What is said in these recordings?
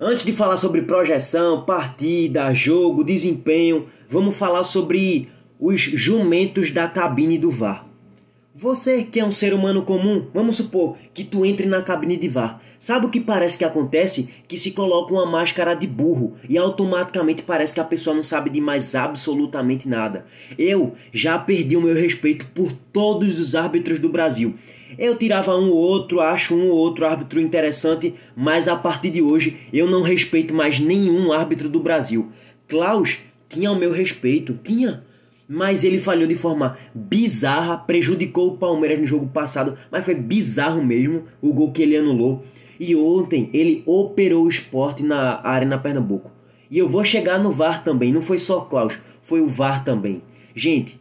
Antes de falar sobre projeção, partida, jogo, desempenho, vamos falar sobre os jumentos da cabine do VAR. Você que é um ser humano comum, vamos supor que tu entre na cabine de VAR. Sabe o que parece que acontece? Que se coloca uma máscara de burro e automaticamente parece que a pessoa não sabe de mais absolutamente nada. Eu já perdi o meu respeito por todos os árbitros do Brasil. Eu tirava um ou outro, acho um ou outro árbitro interessante, mas a partir de hoje eu não respeito mais nenhum árbitro do Brasil. Klaus tinha o meu respeito, tinha. Mas ele falhou de forma bizarra, prejudicou o Palmeiras no jogo passado, mas foi bizarro mesmo o gol que ele anulou. E ontem ele operou o esporte na Arena Pernambuco. E eu vou chegar no VAR também, não foi só Klaus, foi o VAR também. Gente,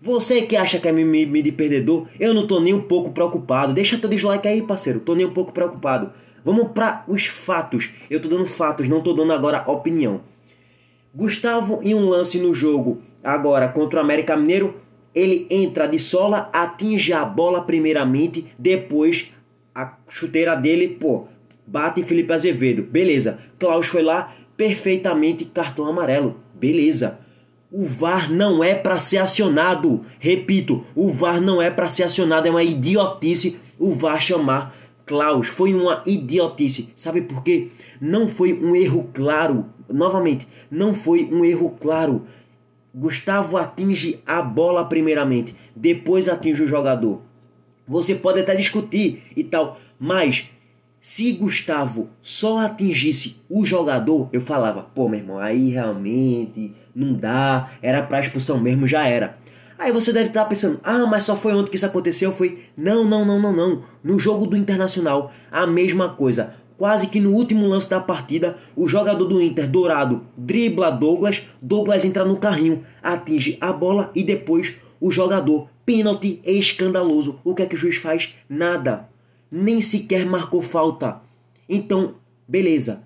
você que acha que é mimimi de perdedor, eu não tô nem um pouco preocupado. Deixa teu dislike aí, parceiro. Tô nem um pouco preocupado. Vamos para os fatos. Eu tô dando fatos, não tô dando agora opinião. Gustavo, em um lance no jogo agora contra o América Mineiro, ele entra de sola, atinge a bola primeiramente, depois a chuteira dele, pô, bate Felipe Azevedo. Beleza. Klaus foi lá, perfeitamente cartão amarelo. Beleza. O VAR não é para ser acionado. Repito, o VAR não é para ser acionado. É uma idiotice o VAR chamar Klaus. Foi uma idiotice. Sabe por quê? Não foi um erro claro. Novamente, não foi um erro claro. Gustavo atinge a bola primeiramente, depois atinge o jogador. Você pode até discutir e tal, mas se Gustavo só atingisse o jogador, eu falava, pô, meu irmão, aí realmente não dá, era pra expulsão mesmo, já era. Aí você deve estar tá pensando, ah, mas só foi ontem que isso aconteceu, foi. Não, não, não, não, não. No jogo do Internacional, a mesma coisa. Quase que no último lance da partida, o jogador do Inter, Dourado, dribla Douglas, Douglas entra no carrinho, atinge a bola e depois o jogador. Pênalti escandaloso. O que é que o juiz faz? Nada nem sequer marcou falta. Então, beleza.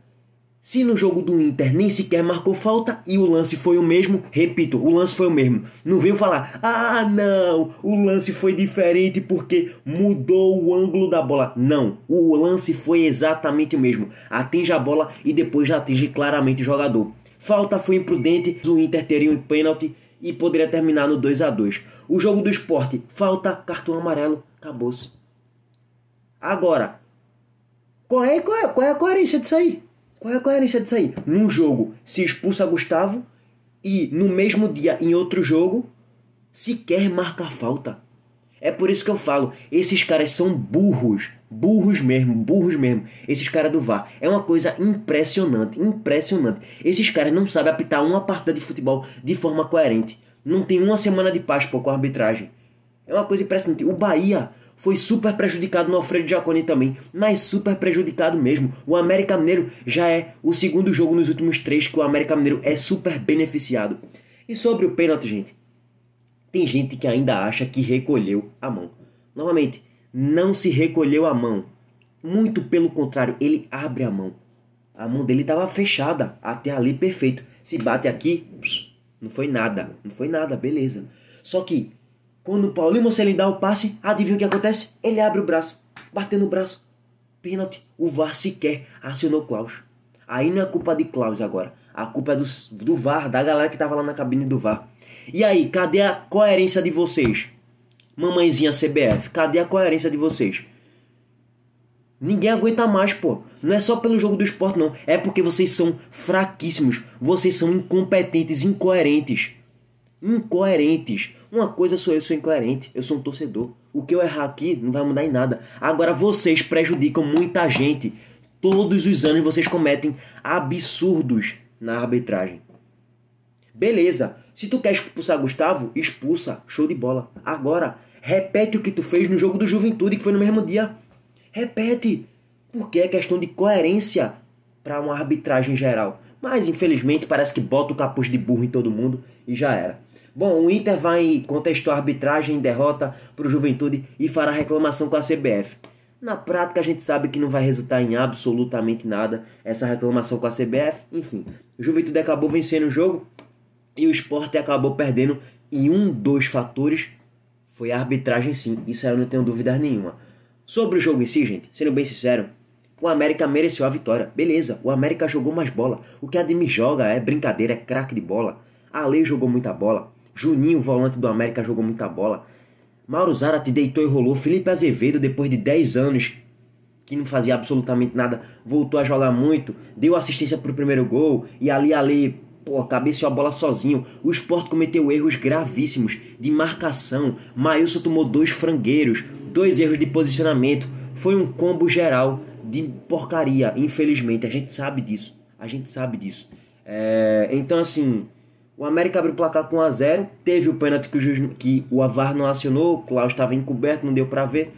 Se no jogo do Inter nem sequer marcou falta e o lance foi o mesmo, repito, o lance foi o mesmo. Não veio falar, ah não, o lance foi diferente porque mudou o ângulo da bola. Não, o lance foi exatamente o mesmo. Atinge a bola e depois já atinge claramente o jogador. Falta foi imprudente, o Inter teria um pênalti e poderia terminar no 2 a 2 O jogo do esporte, falta, cartão amarelo, acabou-se. Agora, qual é, qual, é, qual é a coerência disso aí? Qual é a coerência disso aí? Num jogo se expulsa Gustavo e no mesmo dia, em outro jogo, sequer marca falta. É por isso que eu falo, esses caras são burros, burros mesmo, burros mesmo. Esses caras do VAR é uma coisa impressionante, impressionante. Esses caras não sabem apitar uma partida de futebol de forma coerente. Não tem uma semana de paz pô, com a arbitragem. É uma coisa impressionante. O Bahia foi super prejudicado no Alfredo Giacone também, mas super prejudicado mesmo. O América Mineiro já é o segundo jogo nos últimos três que o América Mineiro é super beneficiado. E sobre o pênalti, gente, tem gente que ainda acha que recolheu a mão. Novamente, não se recolheu a mão. Muito pelo contrário, ele abre a mão. A mão dele estava fechada até ali perfeito. Se bate aqui, não foi nada, não foi nada, beleza. Só que quando o Paulinho Mocelin dá o passe, adivinha o que acontece? Ele abre o braço, batendo o braço. Pênalti. O VAR sequer acionou Klaus. Aí não é culpa de Klaus agora. A culpa é do, do VAR, da galera que tava lá na cabine do VAR. E aí, cadê a coerência de vocês? Mamãezinha CBF, cadê a coerência de vocês? Ninguém aguenta mais, pô. Não é só pelo jogo do esporte, não. É porque vocês são fraquíssimos. Vocês são incompetentes, incoerentes incoerentes. Uma coisa sou eu, sou incoerente, eu sou um torcedor. O que eu errar aqui não vai mudar em nada. Agora vocês prejudicam muita gente. Todos os anos vocês cometem absurdos na arbitragem. Beleza, se tu quer expulsar Gustavo, expulsa, show de bola. Agora, repete o que tu fez no jogo do Juventude, que foi no mesmo dia. Repete, porque é questão de coerência para uma arbitragem geral. Mas infelizmente parece que bota o capuz de burro em todo mundo e já era. Bom, o Inter vai contestar a arbitragem em derrota para o Juventude e fará reclamação com a CBF. Na prática, a gente sabe que não vai resultar em absolutamente nada essa reclamação com a CBF. Enfim, o Juventude acabou vencendo o jogo e o esporte acabou perdendo. E um dos fatores foi a arbitragem, sim. Isso eu não tenho dúvidas nenhuma. Sobre o jogo em si, gente, sendo bem sincero, o América mereceu a vitória. Beleza, o América jogou mais bola. O que a Demi joga é brincadeira, é craque de bola. A Lei jogou muita bola. Juninho, volante do América, jogou muita bola. Mauro Zara te deitou e rolou. Felipe Azevedo, depois de 10 anos que não fazia absolutamente nada, voltou a jogar muito, deu assistência pro primeiro gol e ali ali, pô, cabeceou a bola sozinho. O Sport cometeu erros gravíssimos de marcação. Maílson tomou dois frangueiros, dois erros de posicionamento. Foi um combo geral de porcaria, infelizmente. A gente sabe disso. A gente sabe disso. É... então, assim, o América abriu o placar com 1 a 0 Teve o pênalti que o, juiz, que o Avar não acionou. O Klaus estava encoberto, não deu para ver.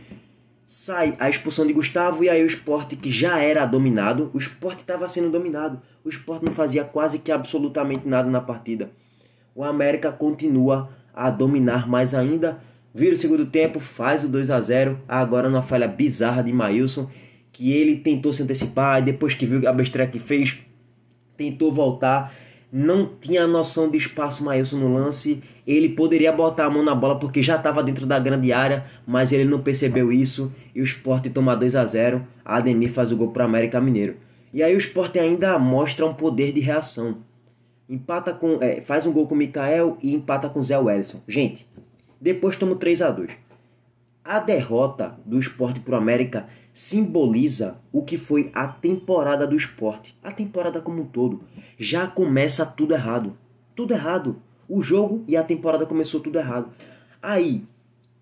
Sai a expulsão de Gustavo e aí o esporte que já era dominado. O esporte estava sendo dominado. O esporte não fazia quase que absolutamente nada na partida. O América continua a dominar mais ainda. Vira o segundo tempo, faz o 2 a 0 Agora numa falha bizarra de Maílson, que ele tentou se antecipar, e depois que viu a besteira que fez, tentou voltar não tinha noção de espaço Maílson no lance. Ele poderia botar a mão na bola porque já estava dentro da grande área, mas ele não percebeu isso. E o Sport toma 2 a 0 A Ademir faz o gol para o América Mineiro. E aí o Sport ainda mostra um poder de reação. Empata com, é, faz um gol com o Mikael e empata com o Zé Wellison. Gente, depois toma 3 a 2 A derrota do Sport para o América simboliza o que foi a temporada do esporte. A temporada como um todo. Já começa tudo errado. Tudo errado. O jogo e a temporada começou tudo errado. Aí,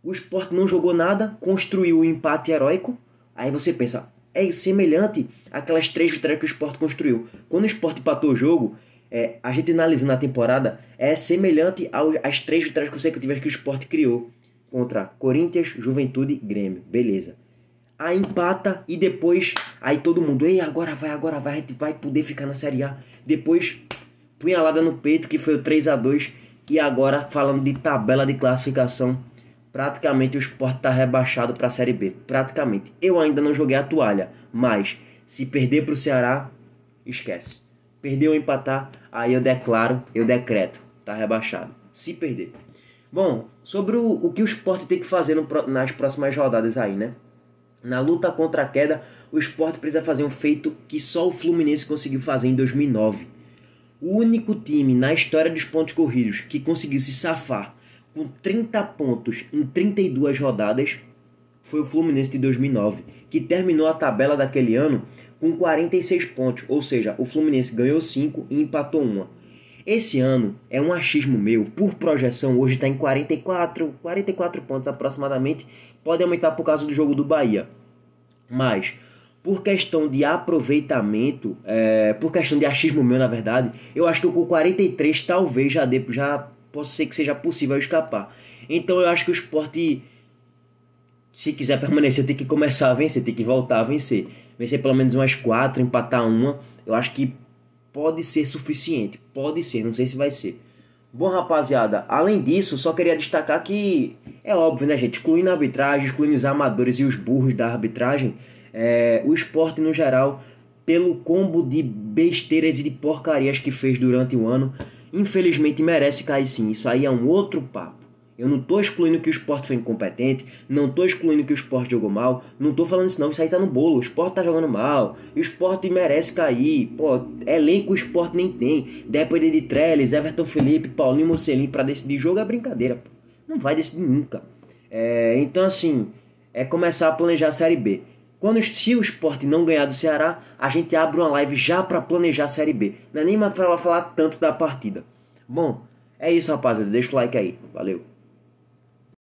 o esporte não jogou nada, construiu o um empate heróico. Aí você pensa, é semelhante àquelas três vitórias que o esporte construiu. Quando o esporte empatou o jogo, é, a gente analisando a temporada, é semelhante às três vitórias consecutivas que o esporte criou contra Corinthians, Juventude e Grêmio. Beleza aí empata e depois aí todo mundo, ei, agora vai, agora vai, a gente vai poder ficar na Série A. Depois punhalada no peito que foi o 3 a 2 e agora falando de tabela de classificação, praticamente o Sport está rebaixado para a Série B, praticamente. Eu ainda não joguei a toalha, mas se perder para o Ceará, esquece. Perdeu ou empatar, aí eu declaro, eu decreto, tá rebaixado. Se perder. Bom, sobre o, o que o esporte tem que fazer no, nas próximas rodadas aí, né? Na luta contra a queda, o esporte precisa fazer um feito que só o Fluminense conseguiu fazer em 2009. O único time na história dos pontos corridos que conseguiu se safar com 30 pontos em 32 rodadas foi o Fluminense de 2009, que terminou a tabela daquele ano com 46 pontos, ou seja, o Fluminense ganhou 5 e empatou 1. Esse ano é um achismo meu, por projeção hoje está em 44, 44 pontos aproximadamente Pode aumentar por causa do jogo do Bahia. Mas, por questão de aproveitamento, é, por questão de achismo meu, na verdade, eu acho que eu com 43 talvez já, dê, já possa ser que seja possível escapar. Então eu acho que o esporte, se quiser permanecer, tem que começar a vencer, tem que voltar a vencer. Vencer pelo menos umas quatro, empatar uma, eu acho que pode ser suficiente. Pode ser, não sei se vai ser. Bom, rapaziada, além disso, só queria destacar que é óbvio, né, gente? Excluindo a arbitragem, excluindo os amadores e os burros da arbitragem, é, o esporte no geral, pelo combo de besteiras e de porcarias que fez durante o ano, infelizmente merece cair sim. Isso aí é um outro papo. Eu não estou excluindo que o esporte foi incompetente, não estou excluindo que o esporte jogou mal, não estou falando isso não, isso aí tá no bolo, o esporte tá jogando mal, o esporte merece cair, pô, elenco o esporte nem tem, depender de Trellis, Everton Felipe, Paulinho Mocelin para decidir jogo é brincadeira, pô. não vai decidir nunca. É, então assim, é começar a planejar a Série B. Quando se o esporte não ganhar do Ceará, a gente abre uma live já para planejar a Série B. Não é nem mais para ela falar tanto da partida. Bom, é isso, rapaziada. Deixa o like aí. Valeu.